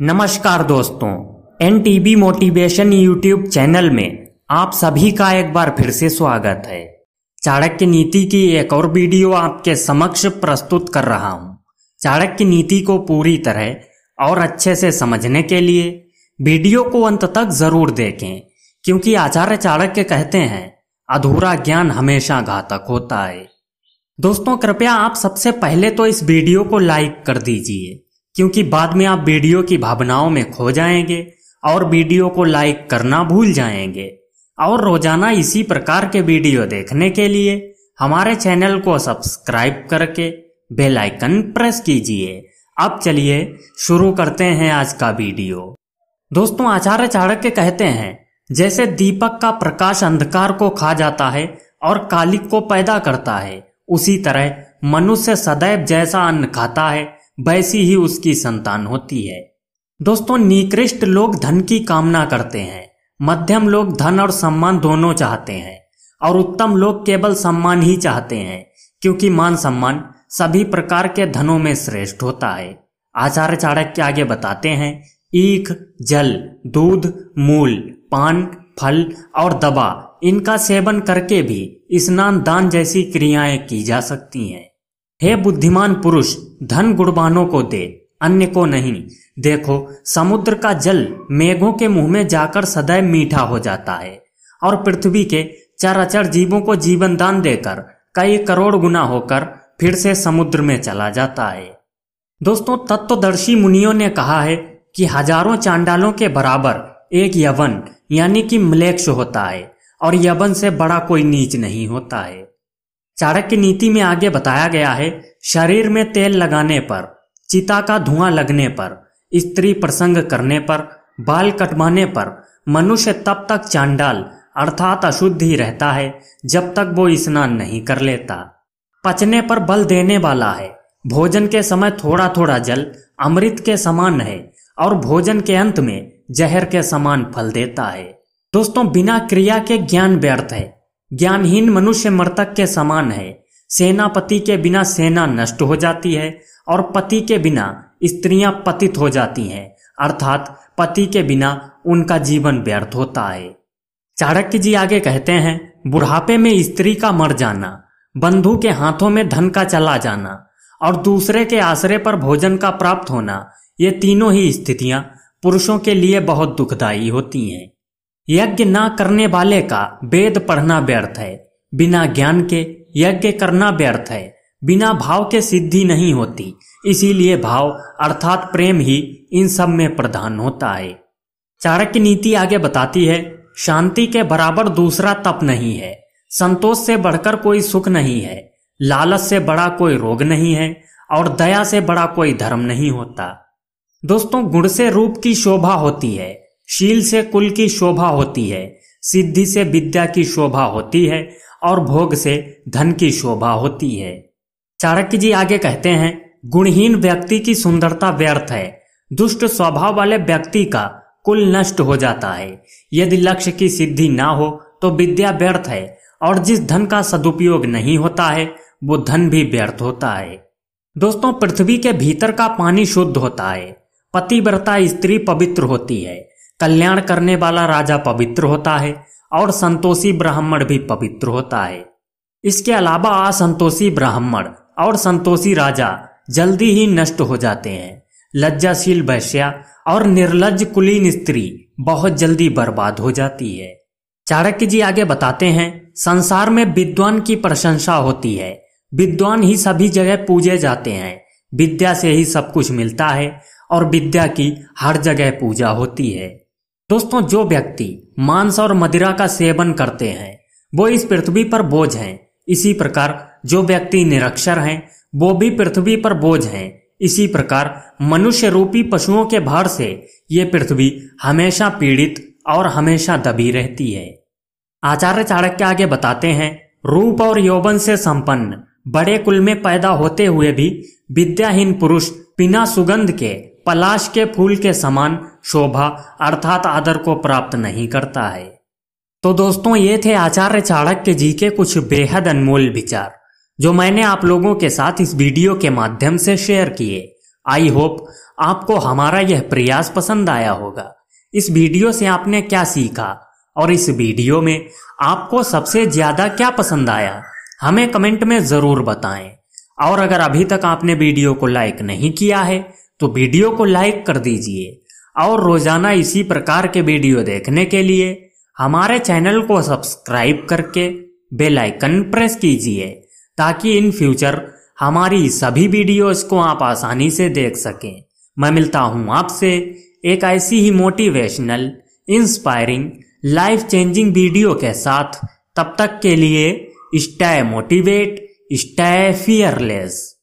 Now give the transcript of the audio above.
नमस्कार दोस्तों N motivation YouTube channel में आप सभी का एक बार फिर से स्वागत है चाणक्य नीति की एक और वीडियो आपके समक्ष प्रस्तुत कर रहा हूँ चाणक्य नीति को पूरी तरह और अच्छे से समझने के लिए वीडियो को अंत तक जरूर देखें क्योंकि आचार्य चाणक्य कहते हैं अधूरा ज्ञान हमेशा घातक होता है दोस्तों कृपया आप सबसे पहले तो इस वीडियो को लाइक कर दीजिए क्योंकि बाद में आप वीडियो की भावनाओं में खो जाएंगे और वीडियो को लाइक करना भूल जाएंगे और रोजाना इसी प्रकार के वीडियो देखने के लिए हमारे चैनल को सब्सक्राइब करके बेल आइकन प्रेस कीजिए अब चलिए शुरू करते हैं आज का वीडियो दोस्तों आचार्य चाणक्य कहते हैं जैसे दीपक का प्रकाश अंधकार को खा जाता है और कालिक को पैदा करता है उसी तरह मनुष्य सदैव जैसा अन्न खाता है वैसी ही उसकी संतान होती है दोस्तों निकृष्ट लोग धन की कामना करते हैं मध्यम लोग धन और सम्मान दोनों चाहते हैं और उत्तम लोग केवल सम्मान ही चाहते हैं क्योंकि मान सम्मान सभी प्रकार के धनों में श्रेष्ठ होता है आचार्य चाणक्य आगे बताते हैं ईख जल दूध मूल पान फल और दवा इनका सेवन करके भी स्नान दान जैसी क्रियाएं की जा सकती हैं हे बुद्धिमान पुरुष धन गुणवानों को दे अन्य को नहीं देखो समुद्र का जल मेघों के मुंह में जाकर सदैव मीठा हो जाता है और पृथ्वी के चराचर जीवों को जीवन दान देकर कई करोड़ गुना होकर फिर से समुद्र में चला जाता है दोस्तों तत्वदर्शी मुनियों ने कहा है कि हजारों चांडालों के बराबर एक यवन यानी कि मलेक्ष होता है और यवन से बड़ा कोई नीच नहीं होता है चाणक्य नीति में आगे बताया गया है शरीर में तेल लगाने पर चिता का धुआं लगने पर स्त्री प्रसंग करने पर बाल कटवाने पर मनुष्य तब तक चांडाल अर्थात अशुद्ध ही रहता है जब तक वो स्नान नहीं कर लेता पचने पर बल देने वाला है भोजन के समय थोड़ा थोड़ा जल अमृत के समान है और भोजन के अंत में जहर के समान फल देता है दोस्तों बिना क्रिया के ज्ञान व्यर्थ है ज्ञानहीन मनुष्य मृतक के समान है सेनापति के बिना सेना नष्ट हो जाती है और पति के बिना स्त्रियां पतित हो जाती हैं अर्थात पति के बिना उनका जीवन व्यर्थ होता है चाणक्य जी आगे कहते हैं बुढ़ापे में स्त्री का मर जाना बंधु के हाथों में धन का चला जाना और दूसरे के आश्रय पर भोजन का प्राप्त होना ये तीनों ही स्थितियां पुरुषों के लिए बहुत दुखदायी होती हैं यज्ञ ना करने वाले का वेद पढ़ना व्यर्थ है बिना ज्ञान के यज्ञ करना व्यर्थ है बिना भाव के सिद्धि नहीं होती इसीलिए भाव अर्थात प्रेम ही इन सब में प्रधान होता है की नीति आगे बताती है शांति के बराबर दूसरा तप नहीं है संतोष से बढ़कर कोई सुख नहीं है लालच से बड़ा कोई रोग नहीं है और दया से बड़ा कोई धर्म नहीं होता दोस्तों गुण से रूप की शोभा होती है शील से कुल की शोभा होती है सिद्धि से विद्या की शोभा होती है और भोग से धन की शोभा होती है चाणक्य जी आगे कहते हैं गुणहीन व्यक्ति की सुंदरता व्यर्थ है दुष्ट स्वभाव वाले व्यक्ति का कुल नष्ट हो जाता है यदि लक्ष्य की सिद्धि ना हो तो विद्या व्यर्थ है और जिस धन का सदुपयोग नहीं होता है वो धन भी व्यर्थ होता है दोस्तों पृथ्वी के भीतर का पानी शुद्ध होता है पतिव्रता स्त्री पवित्र होती है कल्याण करने वाला राजा पवित्र होता है और संतोषी ब्राह्मण भी पवित्र होता है इसके अलावा असंतोषी ब्राह्मण और संतोषी राजा जल्दी ही नष्ट हो जाते हैं लज्जाशील वैश्या और निर्लज कुलीन स्त्री बहुत जल्दी बर्बाद हो जाती है चाणक्य जी आगे बताते हैं संसार में विद्वान की प्रशंसा होती है विद्वान ही सभी जगह पूजे जाते हैं विद्या से ही सब कुछ मिलता है और विद्या की हर जगह पूजा होती है दोस्तों जो व्यक्ति मांस और मदिरा का सेवन करते हैं वो इस पृथ्वी पर बोझ हैं इसी प्रकार जो व्यक्ति निरक्षर हैं वो भी पृथ्वी पर बोझ हैं इसी प्रकार मनुष्य रूपी पशुओं के भार से ये पृथ्वी हमेशा पीड़ित और हमेशा दबी रहती है आचार्य चाणक्य आगे बताते हैं रूप और यौवन से संपन्न बड़े कुल में पैदा होते हुए भी विद्याहीन पुरुष बिना सुगंध के पलाश के फूल के समान शोभा अर्थात आदर को प्राप्त नहीं करता है तो दोस्तों ये थे आचार्य चाणक्य जी के कुछ बेहद अनमोल विचार जो मैंने आप लोगों के साथ इस वीडियो के माध्यम से शेयर किए आई होप आपको हमारा यह प्रयास पसंद आया होगा इस वीडियो से आपने क्या सीखा और इस वीडियो में आपको सबसे ज्यादा क्या पसंद आया हमें कमेंट में जरूर बताएं और अगर अभी तक आपने वीडियो को लाइक नहीं किया है तो वीडियो को लाइक कर दीजिए और रोजाना इसी प्रकार के वीडियो देखने के लिए हमारे चैनल को सब्सक्राइब करके बेल आइकन प्रेस कीजिए ताकि इन फ्यूचर हमारी सभी वीडियोस को आप आसानी से देख सकें मैं मिलता हूं आपसे एक ऐसी ही motivational inspiring life changing video के साथ तब तक के लिए स्टे मोटिवेट स्टे फियरलेस